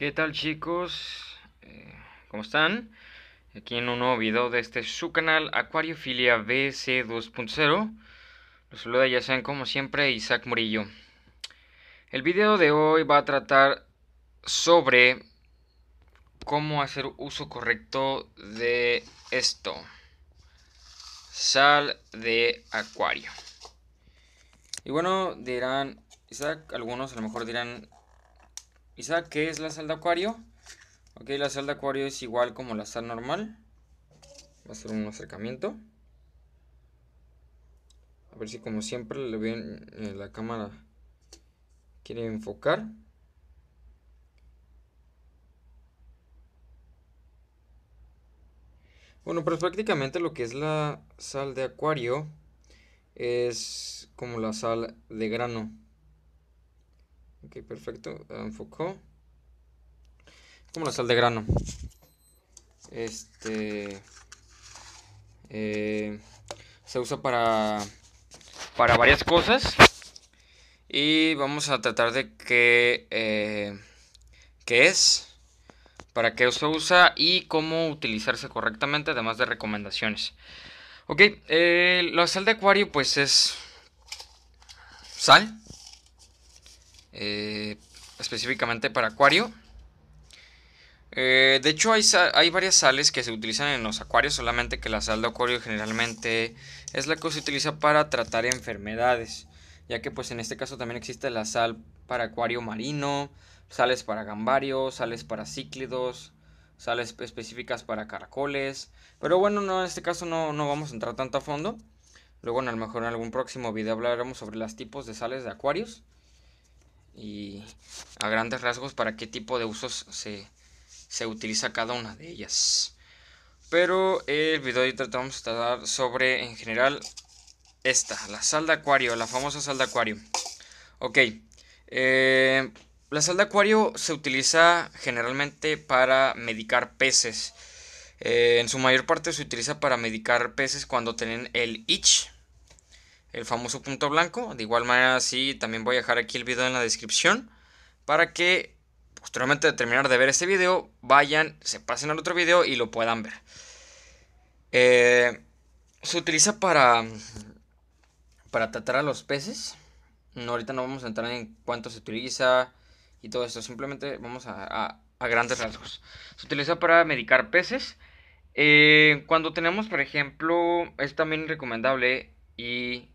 ¿Qué tal chicos? Eh, ¿Cómo están? Aquí en un nuevo video de este su canal Acuariofilia BC 2.0 Los saluda ya saben como siempre Isaac Murillo El video de hoy va a tratar sobre cómo hacer uso correcto de esto Sal de acuario Y bueno dirán Isaac, algunos a lo mejor dirán sabe ¿qué es la sal de acuario? Ok, la sal de acuario es igual como la sal normal. Va a hacer un acercamiento. A ver si como siempre le ven, en eh, la cámara quiere enfocar. Bueno, pues prácticamente lo que es la sal de acuario es como la sal de grano. Ok, perfecto. Enfocó. Como la sal de grano. Este. Eh, se usa para. Para varias cosas. Y vamos a tratar de qué. Eh, qué es. Para qué se usa y cómo utilizarse correctamente. Además de recomendaciones. Ok, eh, la sal de acuario, pues es. Sal eh, específicamente para acuario. Eh, de hecho hay, varias sales que se utilizan en los acuarios, solamente que la sal de acuario generalmente es la que se utiliza para tratar enfermedades, ya que pues en este caso también existe la sal para acuario marino, sales para gambarios, sales para cíclidos, sales específicas para caracoles, pero bueno, no, en este caso no, no vamos a entrar tanto a fondo. Luego a lo mejor en algún próximo video hablaremos sobre los tipos de sales de acuarios y a grandes rasgos para qué tipo de usos se, utiliza cada una de ellas. Pero el video de hoy tratamos de tratar sobre en general esta, la sal de acuario, la famosa sal de acuario. Ok, eh, la sal de acuario se utiliza generalmente para medicar peces. Eh, en su mayor parte se utiliza para medicar peces cuando tienen el itch, el famoso punto blanco. De igual manera, sí, también voy a dejar aquí el video en la descripción para que posteriormente de terminar de ver este video, vayan, se pasen al otro video y lo puedan ver. Eh, se utiliza para, para tratar a los peces. No, ahorita no vamos a entrar en cuánto se utiliza y todo esto, simplemente vamos a, a, grandes rasgos. Se utiliza para medicar peces. Eh, cuando tenemos, por ejemplo, es también recomendable y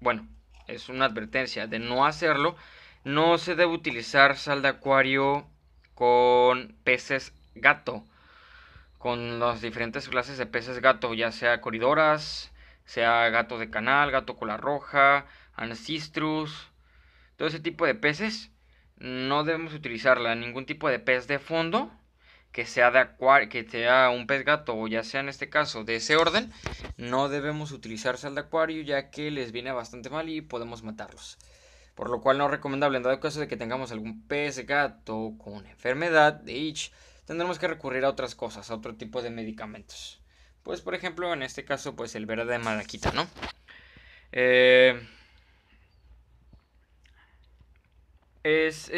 bueno, es una advertencia de no hacerlo. No se debe utilizar sal de acuario con peces gato, con las diferentes clases de peces gato, ya sea coridoras, sea gato de canal, gato cola roja, ancistrus, todo ese tipo de peces. No debemos utilizarla, ningún tipo de pez de fondo que sea de acuario, que sea un pez gato o ya sea en este caso de ese orden, no debemos utilizar sal de acuario ya que les viene bastante mal y podemos matarlos. Por lo cual no es recomendable, en dado caso de que tengamos algún pez gato con enfermedad de itch, tendremos que recurrir a otras cosas, a otro tipo de medicamentos. Pues por ejemplo, en este caso, pues el verde de malaquita, ¿no? Eh, Es,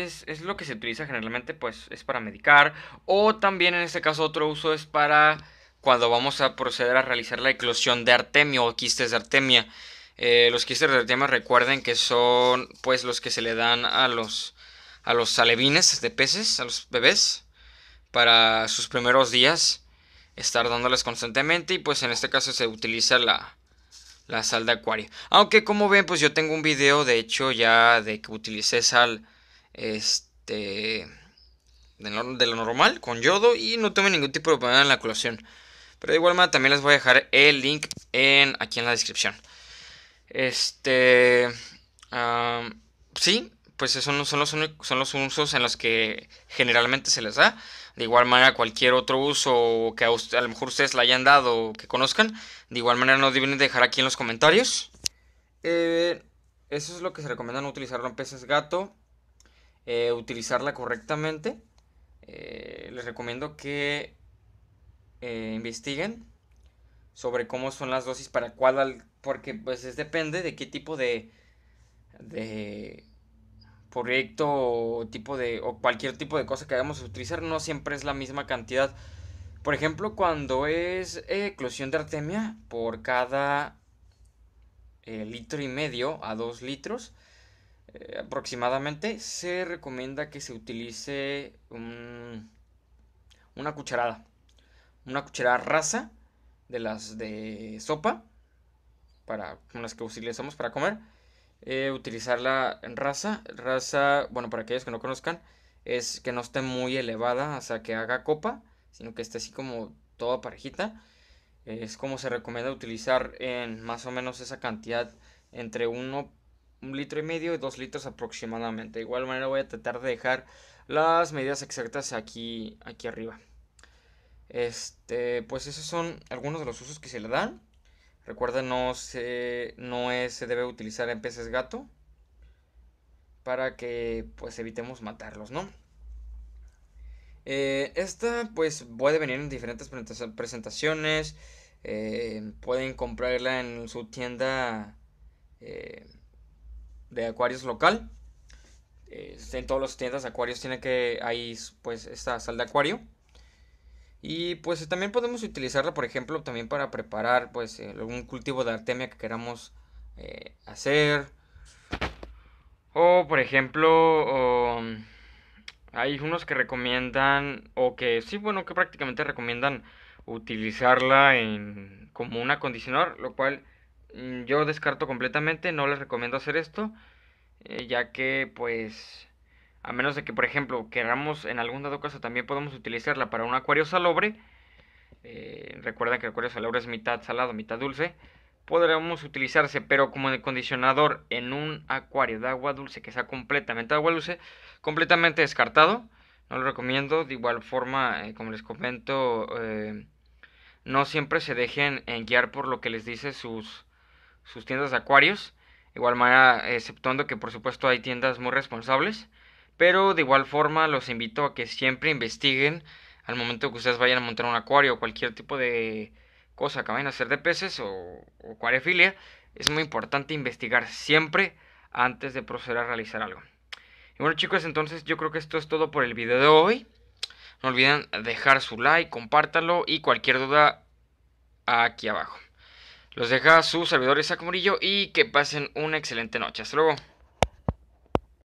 lo que se utiliza generalmente, pues es para medicar. O también en este caso otro uso es para cuando vamos a proceder a realizar la eclosión de artemia o quistes de artemia. Eh, los quistes de artemia recuerden que son pues los que se le dan a los, a los alevines de peces, a los bebés, para sus primeros días, estar dándoles constantemente y pues en este caso se utiliza la, la sal de acuario. Aunque como ven, pues yo tengo un video, de hecho, ya de que utilicé sal, este, de lo, normal, con yodo, y no tuve ningún tipo de problema en la colación. Pero de igual manera también les voy a dejar el link en, aquí en la descripción. Este, sí, pues esos son, los, son los usos en los que generalmente se les da. De igual manera, cualquier otro uso que a, lo mejor ustedes la hayan dado o que conozcan, de igual manera no deben dejar aquí en los comentarios. Eh, eso es lo que se recomienda no utilizar peces gato. Eh, utilizarla correctamente. Eh, les recomiendo que investiguen sobre cómo son las dosis para cuál, porque pues depende de qué tipo de, de proyecto o tipo de o cualquier tipo de cosa que hagamos utilizar no siempre es la misma cantidad. Por ejemplo, cuando es eh, eclosión de artemia por cada eh, litro y medio a dos litros eh, aproximadamente se recomienda que se utilice una cucharada, una cucharada rasa de las de sopa para con las que utilizamos para comer eh, utilizarla utilizar la raza. Raza, bueno, para aquellos que no conozcan, es que no esté muy elevada, o sea, que haga copa, sino que esté así como toda parejita. Es como se recomienda utilizar en más o menos esa cantidad, entre 1 un litro y medio y 2 litros aproximadamente. De igual manera voy a tratar de dejar las medidas exactas aquí, aquí arriba. Este, pues esos son algunos de los usos que se le dan. Recuerda, no se, no se debe utilizar en peces gato para que pues evitemos matarlos, ¿no? Eh, esta pues puede venir en diferentes presentaciones. Eh, pueden comprarla en su tienda eh, de acuarios local. en todas las tiendas de acuarios tiene que hay pues esta sal de acuario. Y pues también podemos utilizarla, por ejemplo, también para preparar pues eh, algún cultivo de artemia que queramos eh, hacer. O por ejemplo, um, hay unos que recomiendan, o que sí, bueno, que prácticamente recomiendan utilizarla en, como un acondicionador, lo cual mm, yo descarto completamente, no les recomiendo hacer esto, eh, ya que pues a menos de que, por ejemplo, queramos en algún dado caso también podemos utilizarla para un acuario salobre. Eh, recuerda que el acuario salobre es mitad salado, mitad dulce. Podremos utilizarse, pero como condicionador en un acuario de agua dulce que sea completamente agua dulce, completamente descartado. No lo recomiendo. De igual forma, eh, como les comento, eh, no siempre se dejen guiar por lo que les dice sus, sus tiendas de acuarios. igual manera, exceptuando que por supuesto hay tiendas muy responsables. Pero de igual forma los invito a que siempre investiguen al momento que ustedes vayan a montar un acuario o cualquier tipo de cosa que vayan a hacer de peces o, acuariofilia. Es muy importante investigar siempre antes de proceder a realizar algo. Y bueno chicos, entonces yo creo que esto es todo por el video de hoy. No olviden dejar su like, compártalo y cualquier duda aquí abajo. Los deja su servidor Isaac Murillo y que pasen una excelente noche. Hasta luego.